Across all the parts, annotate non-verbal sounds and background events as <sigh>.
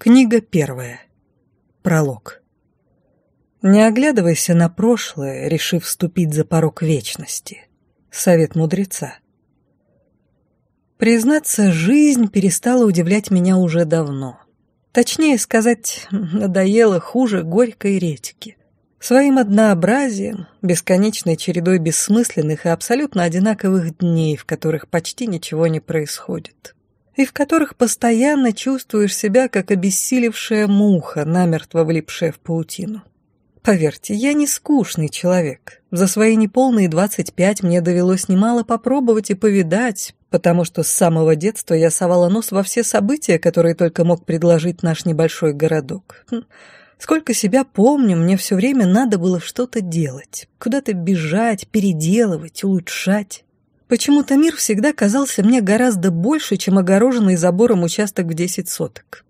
Книга первая. Пролог. Не оглядывайся на прошлое, решив вступить за порог вечности. Совет мудреца. Признаться, жизнь перестала удивлять меня уже давно. Точнее сказать, надоело хуже горькой редьки. Своим однообразием, бесконечной чередой бессмысленных и абсолютно одинаковых дней, в которых почти ничего не происходит и в которых постоянно чувствуешь себя, как обессилевшая муха, намертво влипшая в паутину. Поверьте, я не скучный человек. За свои неполные 25 мне довелось немало попробовать и повидать, потому что с самого детства я совала нос во все события, которые только мог предложить наш небольшой городок. Хм, сколько себя помню, мне все время надо было что-то делать, куда-то бежать, переделывать, улучшать. Почему-то мир всегда казался мне гораздо больше, чем огороженный забором участок в десять соток.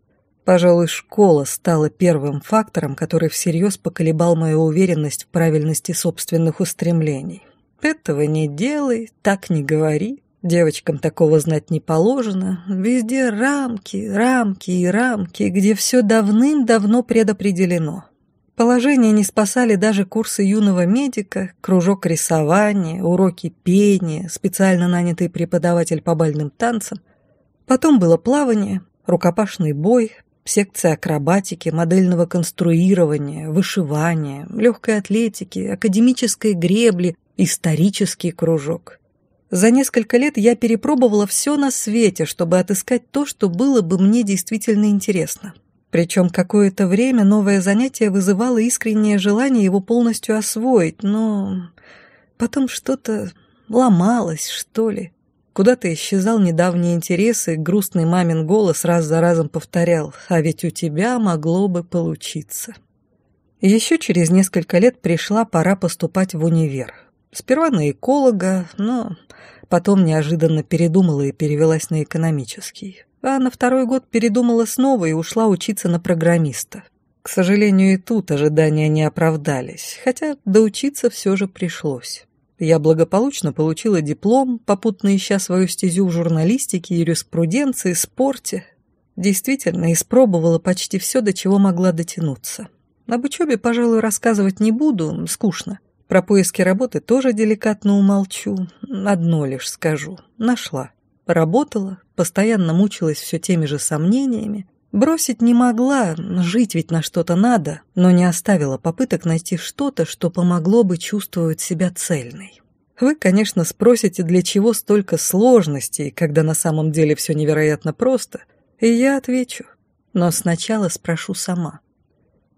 Пожалуй, школа стала первым фактором, который всерьез поколебал мою уверенность в правильности собственных устремлений. «Этого не делай, так не говори, девочкам такого знать не положено. Везде рамки, рамки и рамки, где все давным-давно предопределено». Положения не спасали даже курсы юного медика, кружок рисования, уроки пения, специально нанятый преподаватель по бальным танцам. Потом было плавание, рукопашный бой, секция акробатики, модельного конструирования, вышивания, легкой атлетики, академической гребли, исторический кружок. За несколько лет я перепробовала все на свете, чтобы отыскать то, что было бы мне действительно интересно – причем какое-то время новое занятие вызывало искреннее желание его полностью освоить, но потом что-то ломалось, что ли. Куда-то исчезал недавний интерес, и грустный мамин голос раз за разом повторял «А ведь у тебя могло бы получиться». Еще через несколько лет пришла пора поступать в универ. Сперва на эколога, но потом неожиданно передумала и перевелась на экономический а на второй год передумала снова и ушла учиться на программиста. К сожалению, и тут ожидания не оправдались, хотя доучиться все же пришлось. Я благополучно получила диплом, попутно ища свою стезю в журналистике, юриспруденции, спорте. Действительно, испробовала почти все, до чего могла дотянуться. Об учебе, пожалуй, рассказывать не буду, скучно. Про поиски работы тоже деликатно умолчу. Одно лишь скажу. Нашла. Работала, постоянно мучилась все теми же сомнениями. Бросить не могла, жить ведь на что-то надо, но не оставила попыток найти что-то, что помогло бы чувствовать себя цельной. Вы, конечно, спросите, для чего столько сложностей, когда на самом деле все невероятно просто, и я отвечу. Но сначала спрошу сама.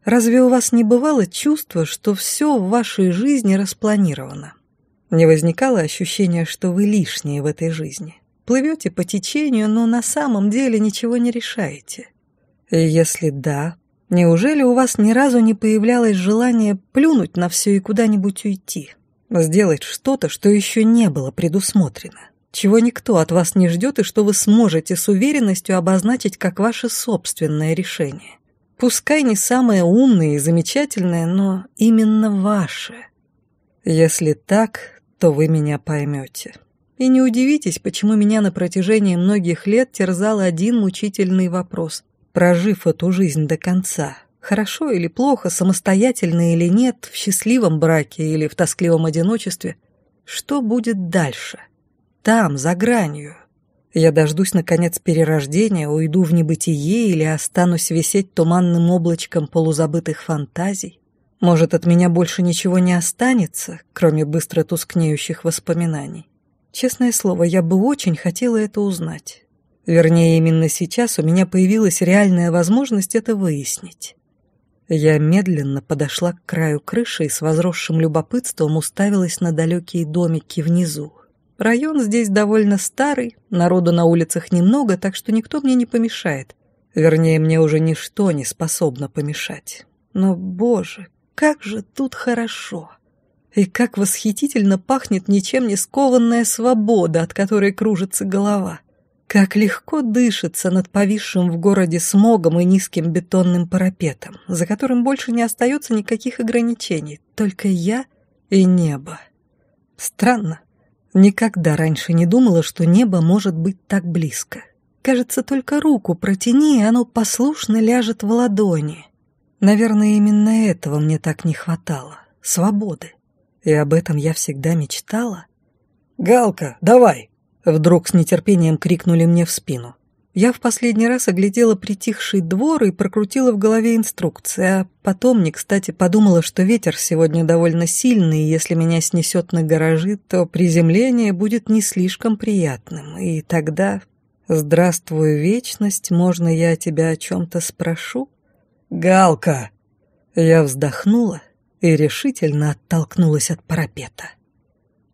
Разве у вас не бывало чувства, что все в вашей жизни распланировано? Не возникало ощущения, что вы лишние в этой жизни? Плывете по течению, но на самом деле ничего не решаете. И если да, неужели у вас ни разу не появлялось желание плюнуть на все и куда-нибудь уйти? Сделать что-то, что еще не было предусмотрено? Чего никто от вас не ждет и что вы сможете с уверенностью обозначить как ваше собственное решение? Пускай не самое умное и замечательное, но именно ваше. Если так, то вы меня поймете. И не удивитесь, почему меня на протяжении многих лет терзал один мучительный вопрос. Прожив эту жизнь до конца, хорошо или плохо, самостоятельно или нет, в счастливом браке или в тоскливом одиночестве, что будет дальше? Там, за гранью. Я дождусь, наконец, перерождения, уйду в небытие или останусь висеть туманным облачком полузабытых фантазий? Может, от меня больше ничего не останется, кроме быстро тускнеющих воспоминаний? Честное слово, я бы очень хотела это узнать. Вернее, именно сейчас у меня появилась реальная возможность это выяснить. Я медленно подошла к краю крыши и с возросшим любопытством уставилась на далекие домики внизу. Район здесь довольно старый, народу на улицах немного, так что никто мне не помешает. Вернее, мне уже ничто не способно помешать. Но, боже, как же тут хорошо!» И как восхитительно пахнет ничем не скованная свобода, от которой кружится голова. Как легко дышится над повисшим в городе смогом и низким бетонным парапетом, за которым больше не остается никаких ограничений, только я и небо. Странно. Никогда раньше не думала, что небо может быть так близко. Кажется, только руку протяни, и оно послушно ляжет в ладони. Наверное, именно этого мне так не хватало — свободы. И об этом я всегда мечтала. «Галка, давай!» — вдруг с нетерпением крикнули мне в спину. Я в последний раз оглядела притихший двор и прокрутила в голове инструкции, а потом не кстати подумала, что ветер сегодня довольно сильный, и если меня снесет на гаражи, то приземление будет не слишком приятным, и тогда... «Здравствуй, вечность, можно я тебя о чем-то спрошу?» «Галка!» Я вздохнула, и решительно оттолкнулась от парапета.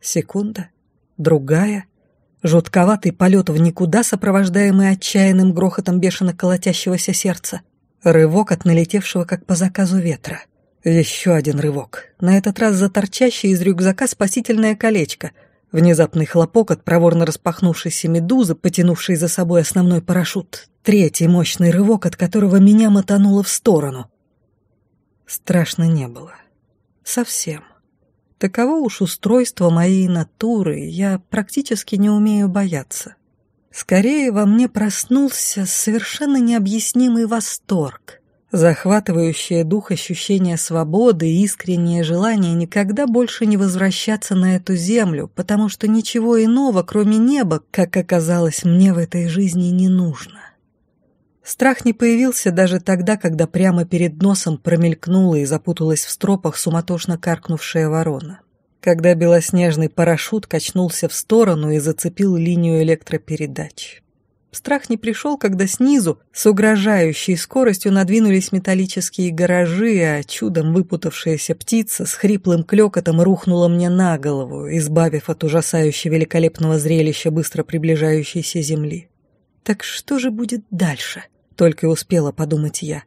Секунда, другая, жутковатый полет в никуда, сопровождаемый отчаянным грохотом бешено колотящегося сердца, рывок от налетевшего как по заказу ветра. Еще один рывок, на этот раз заторчащее из рюкзака спасительное колечко, внезапный хлопок от проворно распахнувшейся медузы, потянувшей за собой основной парашют, третий мощный рывок, от которого меня мотануло в сторону. Страшно не было. — Совсем. Таково уж устройство моей натуры, я практически не умею бояться. Скорее во мне проснулся совершенно необъяснимый восторг, захватывающее дух ощущение свободы и искреннее желание никогда больше не возвращаться на эту землю, потому что ничего иного, кроме неба, как оказалось, мне в этой жизни не нужно. Страх не появился даже тогда, когда прямо перед носом промелькнула и запуталась в стропах суматошно каркнувшая ворона. Когда белоснежный парашют качнулся в сторону и зацепил линию электропередач. Страх не пришел, когда снизу с угрожающей скоростью надвинулись металлические гаражи, а чудом выпутавшаяся птица с хриплым клекотом рухнула мне на голову, избавив от ужасающе великолепного зрелища быстро приближающейся земли. «Так что же будет дальше?» только успела подумать я.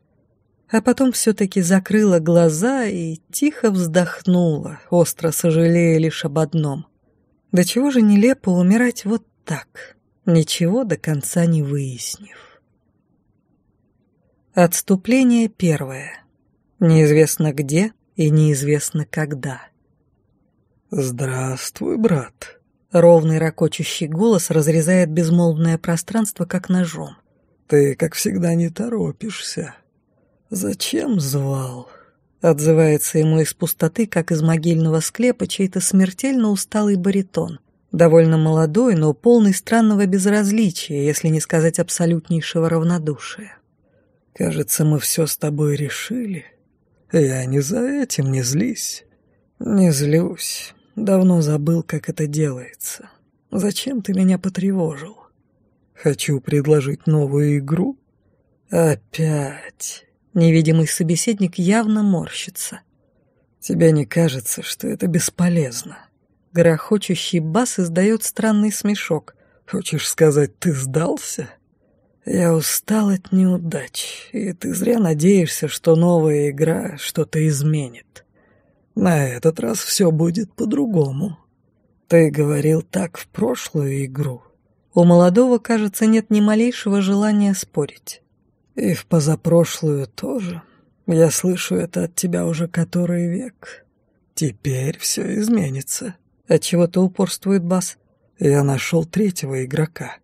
А потом все-таки закрыла глаза и тихо вздохнула, остро сожалея лишь об одном. До чего же нелепо умирать вот так, ничего до конца не выяснив. Отступление первое. Неизвестно где и неизвестно когда. «Здравствуй, брат», Ровный ракочущий голос разрезает безмолвное пространство, как ножом ты, как всегда, не торопишься. Зачем звал?» Отзывается ему из пустоты, как из могильного склепа, чей-то смертельно усталый баритон. Довольно молодой, но полный странного безразличия, если не сказать абсолютнейшего равнодушия. «Кажется, мы все с тобой решили. Я не за этим не злись». «Не злюсь. Давно забыл, как это делается. Зачем ты меня потревожил?» Хочу предложить новую игру? Опять. Невидимый собеседник явно морщится. Тебе не кажется, что это бесполезно? Грохочущий бас издает странный смешок. Хочешь сказать, ты сдался? Я устал от неудач, и ты зря надеешься, что новая игра что-то изменит. На этот раз все будет по-другому. Ты говорил так в прошлую игру, у молодого, кажется, нет ни малейшего желания спорить. «И в позапрошлую тоже. Я слышу это от тебя уже который век. Теперь все изменится». Отчего-то упорствует Бас. «Я нашел третьего игрока».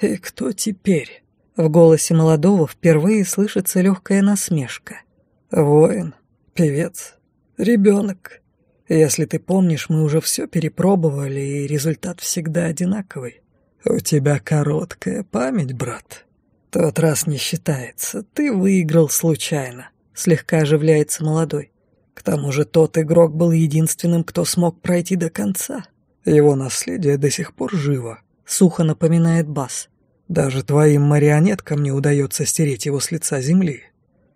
«И кто теперь?» В голосе молодого впервые слышится легкая насмешка. «Воин, певец, ребенок. Если ты помнишь, мы уже все перепробовали, и результат всегда одинаковый. «У тебя короткая память, брат. Тот раз не считается. Ты выиграл случайно», — слегка оживляется молодой. «К тому же тот игрок был единственным, кто смог пройти до конца. Его наследие до сих пор живо», — сухо напоминает Бас. «Даже твоим марионеткам не удается стереть его с лица земли».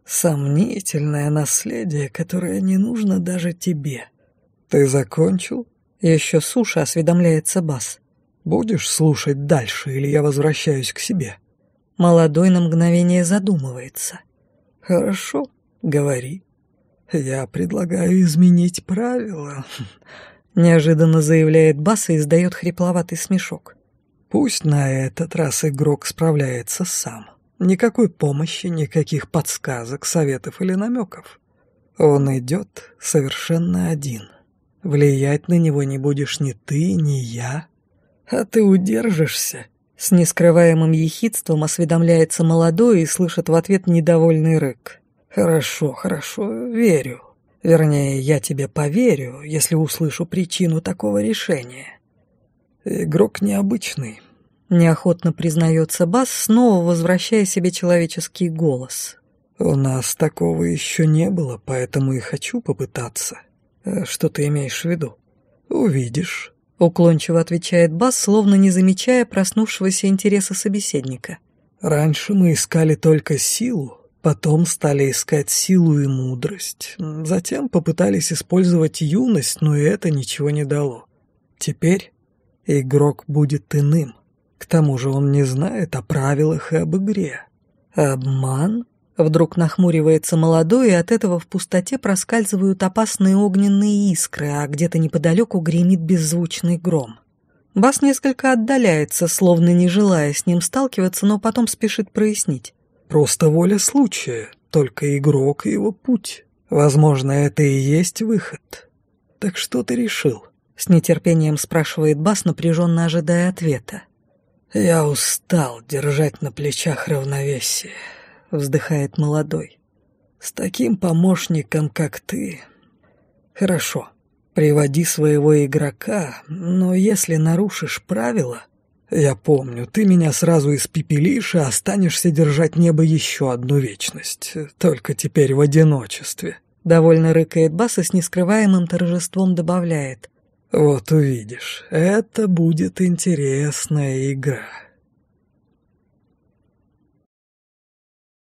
«Сомнительное наследие, которое не нужно даже тебе». «Ты закончил?» Еще суша осведомляется Бас. «Будешь слушать дальше, или я возвращаюсь к себе?» Молодой на мгновение задумывается. «Хорошо, говори. Я предлагаю изменить правила», <laughs> — неожиданно заявляет Бас и издает хрипловатый смешок. «Пусть на этот раз игрок справляется сам. Никакой помощи, никаких подсказок, советов или намеков. Он идет совершенно один. Влиять на него не будешь ни ты, ни я, «А ты удержишься?» С нескрываемым ехидством осведомляется молодой и слышит в ответ недовольный рык. «Хорошо, хорошо, верю. Вернее, я тебе поверю, если услышу причину такого решения». «Игрок необычный», — неохотно признается Бас, снова возвращая себе человеческий голос. «У нас такого еще не было, поэтому и хочу попытаться. Э, что ты имеешь в виду?» «Увидишь». — уклончиво отвечает Бас, словно не замечая проснувшегося интереса собеседника. «Раньше мы искали только силу, потом стали искать силу и мудрость, затем попытались использовать юность, но и это ничего не дало. Теперь игрок будет иным. К тому же он не знает о правилах и об игре. Обман Вдруг нахмуривается молодой, и от этого в пустоте проскальзывают опасные огненные искры, а где-то неподалеку гремит беззвучный гром. Бас несколько отдаляется, словно не желая с ним сталкиваться, но потом спешит прояснить. «Просто воля случая, только игрок и его путь. Возможно, это и есть выход. Так что ты решил?» С нетерпением спрашивает Бас, напряженно ожидая ответа. «Я устал держать на плечах равновесие». — вздыхает молодой. «С таким помощником, как ты...» «Хорошо, приводи своего игрока, но если нарушишь правила...» «Я помню, ты меня сразу испепелишь и останешься держать небо еще одну вечность, только теперь в одиночестве». Довольно рыкает Бас и с нескрываемым торжеством добавляет. «Вот увидишь, это будет интересная игра».